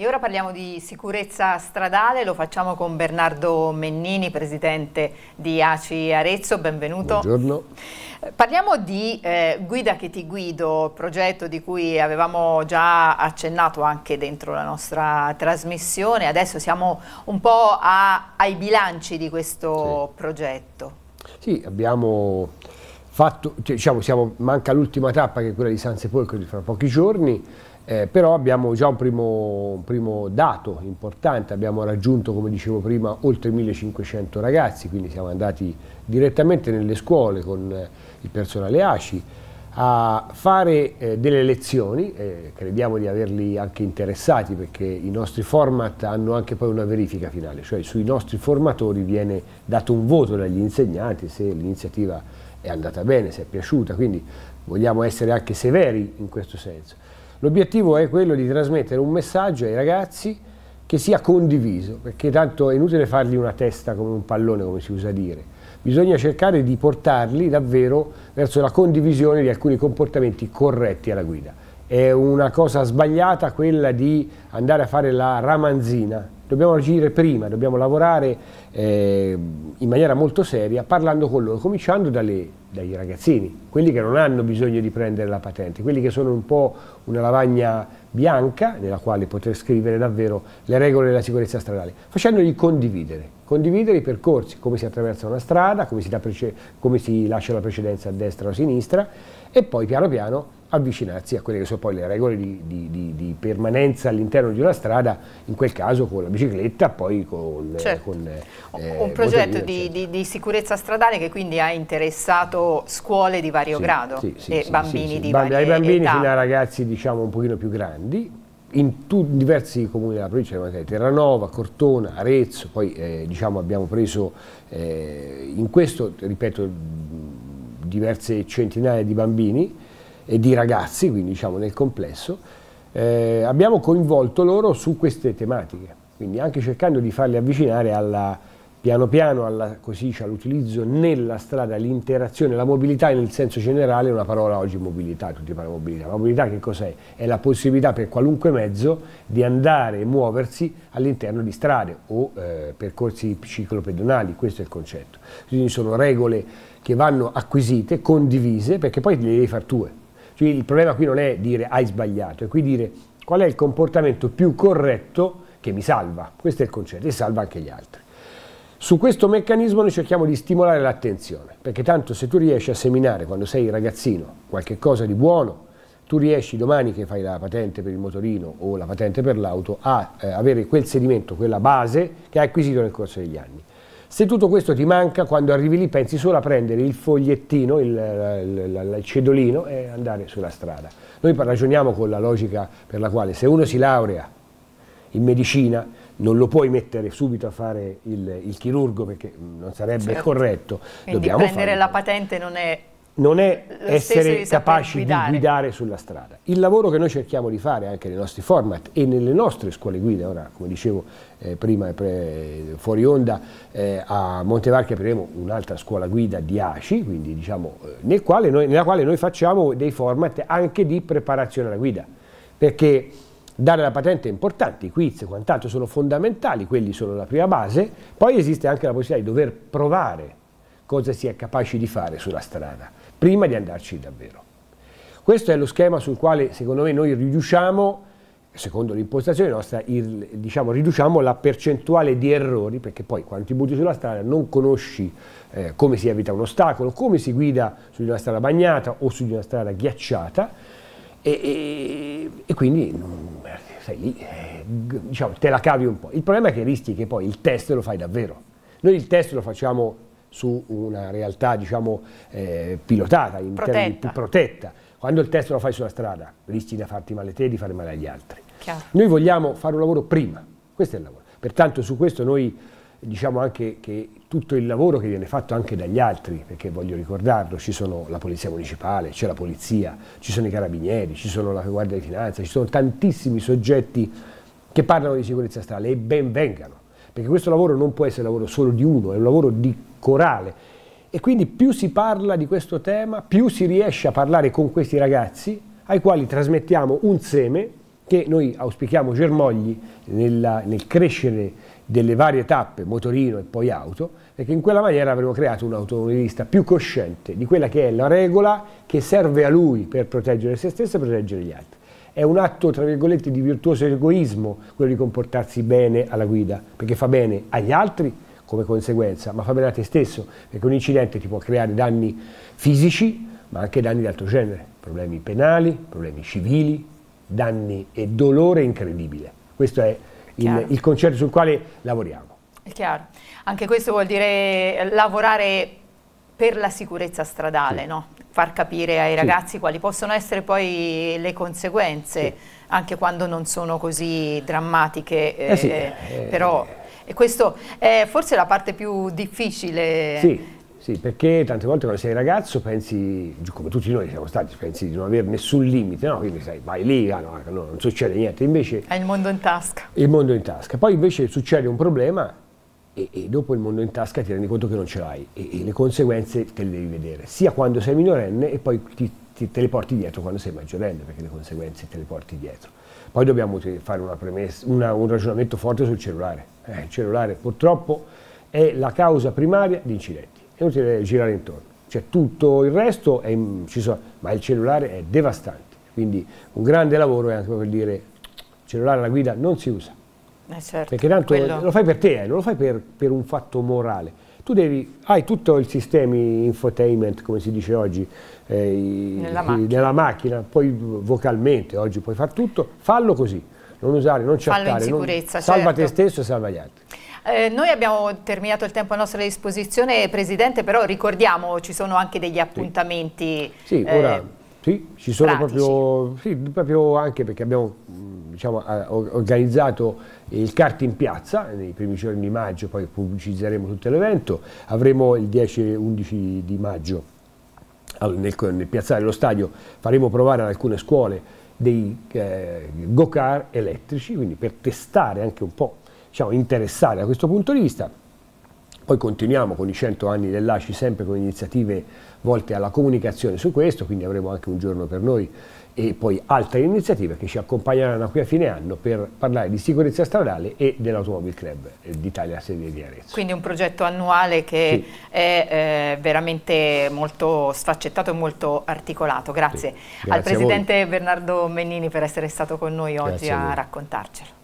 E ora parliamo di sicurezza stradale, lo facciamo con Bernardo Mennini, presidente di ACI Arezzo, benvenuto. Buongiorno. Eh, parliamo di eh, Guida che ti guido, progetto di cui avevamo già accennato anche dentro la nostra trasmissione, adesso siamo un po' a, ai bilanci di questo sì. progetto. Sì, abbiamo fatto, cioè, diciamo, siamo, manca l'ultima tappa che è quella di San Sepolcro di fra pochi giorni, eh, però abbiamo già un primo, un primo, dato importante, abbiamo raggiunto come dicevo prima oltre 1500 ragazzi, quindi siamo andati direttamente nelle scuole con eh, il personale ACI a fare eh, delle lezioni, eh, crediamo di averli anche interessati perché i nostri format hanno anche poi una verifica finale, cioè sui nostri formatori viene dato un voto dagli insegnanti se l'iniziativa è andata bene, se è piaciuta, quindi vogliamo essere anche severi in questo senso L'obiettivo è quello di trasmettere un messaggio ai ragazzi che sia condiviso, perché tanto è inutile fargli una testa come un pallone, come si usa dire. Bisogna cercare di portarli davvero verso la condivisione di alcuni comportamenti corretti alla guida. È una cosa sbagliata quella di andare a fare la ramanzina, dobbiamo agire prima, dobbiamo lavorare eh, in maniera molto seria parlando con loro, cominciando dalle, dai ragazzini, quelli che non hanno bisogno di prendere la patente, quelli che sono un po' una lavagna bianca nella quale poter scrivere davvero le regole della sicurezza stradale, facendogli condividere, condividere i percorsi, come si attraversa una strada, come si, come si lascia la precedenza a destra o a sinistra e poi piano piano avvicinarsi a quelle che sono poi le regole di, di, di, di permanenza all'interno di una strada, in quel caso con la bicicletta, poi con... Eh, certo. con eh, un eh, progetto di, sicurezza stradale che quindi ha interessato scuole di vario sì, grado sì, sì, e bambini di vario grado. Ai bambini età. fino a ragazzi diciamo un pochino più grandi, in, in diversi comuni della provincia di Matera, Terranova, Cortona, Arezzo, poi eh, diciamo, abbiamo preso eh, in questo, ripeto, diverse centinaia di bambini e di ragazzi, quindi diciamo nel complesso, eh, abbiamo coinvolto loro su queste tematiche, quindi anche cercando di farli avvicinare alla, piano piano diciamo, all'utilizzo all nella strada, l'interazione, la mobilità nel senso generale una parola oggi mobilità, tutti parlano mobilità. La mobilità che cos'è? È la possibilità per qualunque mezzo di andare e muoversi all'interno di strade o eh, percorsi ciclopedonali, questo è il concetto. Quindi sono regole che vanno acquisite, condivise, perché poi le devi far tue quindi il problema qui non è dire hai sbagliato, è qui dire qual è il comportamento più corretto che mi salva. Questo è il concetto e salva anche gli altri. Su questo meccanismo noi cerchiamo di stimolare l'attenzione, perché tanto se tu riesci a seminare quando sei ragazzino qualche cosa di buono, tu riesci domani che fai la patente per il motorino o la patente per l'auto a eh, avere quel sedimento, quella base che hai acquisito nel corso degli anni. Se tutto questo ti manca, quando arrivi lì pensi solo a prendere il fogliettino, il, il, il cedolino e andare sulla strada. Noi ragioniamo con la logica per la quale se uno si laurea in medicina non lo puoi mettere subito a fare il, il chirurgo perché mm, non sarebbe certo. corretto. Quindi Dobbiamo prendere farlo. la patente non è non è eh, essere capaci guidare. di guidare sulla strada. Il lavoro che noi cerchiamo di fare anche nei nostri format e nelle nostre scuole guida, ora come dicevo eh, prima eh, pre, fuori onda, eh, a Montevarchi apriremo un'altra scuola guida di ACI, quindi diciamo, eh, nel quale noi, nella quale noi facciamo dei format anche di preparazione alla guida, perché dare la patente è importante, i quiz e quant'altro sono fondamentali, quelli sono la prima base, poi esiste anche la possibilità di dover provare cosa si è capaci di fare sulla strada, prima di andarci davvero. Questo è lo schema sul quale secondo me noi riduciamo, secondo l'impostazione nostra, il, diciamo, riduciamo la percentuale di errori, perché poi quando ti butti sulla strada non conosci eh, come si evita un ostacolo, come si guida su di una strada bagnata o su di una strada ghiacciata e, e, e quindi sei lì, eh, diciamo, te la cavi un po'. Il problema è che rischi che poi il test lo fai davvero. Noi il test lo facciamo su una realtà diciamo, eh, pilotata, in protetta. Termini, protetta. Quando il test lo fai sulla strada rischi di farti male te e di fare male agli altri. Chiaro. Noi vogliamo fare un lavoro prima, questo è il lavoro. Pertanto su questo noi diciamo anche che tutto il lavoro che viene fatto anche dagli altri, perché voglio ricordarlo, ci sono la Polizia Municipale, c'è la Polizia, ci sono i Carabinieri, ci sono la Guardia di Finanza, ci sono tantissimi soggetti che parlano di sicurezza stradale e ben vengano, perché questo lavoro non può essere lavoro solo di uno, è un lavoro di corale. E quindi più si parla di questo tema, più si riesce a parlare con questi ragazzi ai quali trasmettiamo un seme che noi auspichiamo germogli nella, nel crescere delle varie tappe, motorino e poi auto, perché in quella maniera avremo creato un automobilista più cosciente di quella che è la regola che serve a lui per proteggere se stesso e proteggere gli altri. È un atto, tra virgolette, di virtuoso egoismo quello di comportarsi bene alla guida, perché fa bene agli altri come conseguenza, ma fa bene a te stesso, perché un incidente ti può creare danni fisici, ma anche danni di altro genere, problemi penali, problemi civili, danni e dolore incredibile. Questo è il, il concetto sul quale lavoriamo. È chiaro. Anche questo vuol dire lavorare per la sicurezza stradale, sì. no? far capire ai ragazzi sì. quali possono essere poi le conseguenze, sì. anche quando non sono così drammatiche, eh eh, eh, però... Eh e questa è forse la parte più difficile. Sì. Sì, perché tante volte quando sei ragazzo pensi, come tutti noi siamo stati, pensi di non avere nessun limite, no? Quindi sai, vai lì, ah, no, no, non succede niente. Invece. Hai il mondo in tasca. Il mondo in tasca. Poi invece succede un problema e, e dopo il mondo in tasca ti rendi conto che non ce l'hai e, e, le conseguenze te le devi vedere, sia quando sei minorenne e poi ti, ti, te le porti dietro quando sei maggiorenne, perché le conseguenze te le porti dietro. Poi dobbiamo fare premessa, una, un ragionamento forte sul cellulare. Eh, il cellulare purtroppo è la causa primaria di incidenti. È inutile girare intorno. Cioè, tutto il resto è, ci sono, ma il cellulare è devastante. Quindi un grande lavoro è anche per dire il cellulare alla guida non si usa. Eh certo, perché tanto quello... lo fai per te, eh, non lo fai per, per un fatto morale tu devi, hai tutto il sistema infotainment, come si dice oggi, eh, nella, i, macchina. nella, macchina. poi vocalmente, oggi puoi fare tutto, fallo così, non usare, non cercare, in sicurezza, non, salva certo. te stesso e salva gli altri. Eh, noi abbiamo terminato il tempo a nostra disposizione, Presidente, però ricordiamo ci sono anche degli appuntamenti. Sì, sì eh, ora sì, ci sono proprio, sì, proprio anche perché abbiamo mm, diciamo, organizzato il kart in piazza nei primi giorni di maggio, poi pubblicizzeremo tutto l'evento, avremo il 10 e 11 di maggio nel, nel piazzale dello stadio faremo provare ad alcune scuole dei eh, go-car elettrici, quindi per testare anche un po', diciamo, interessare da questo punto di vista. Poi continuiamo con i 100 anni dell'ACI sempre con iniziative volte alla comunicazione su questo, quindi avremo anche un giorno per noi e poi altre iniziative che ci accompagneranno qui a fine anno per parlare di sicurezza stradale e dell'Automobile Club d'Italia sede di Arezzo. Quindi un progetto annuale che sì. è eh, veramente molto sfaccettato e molto articolato. Grazie, sì. Grazie al Presidente Bernardo Mennini per essere stato con noi oggi a, a raccontarcelo.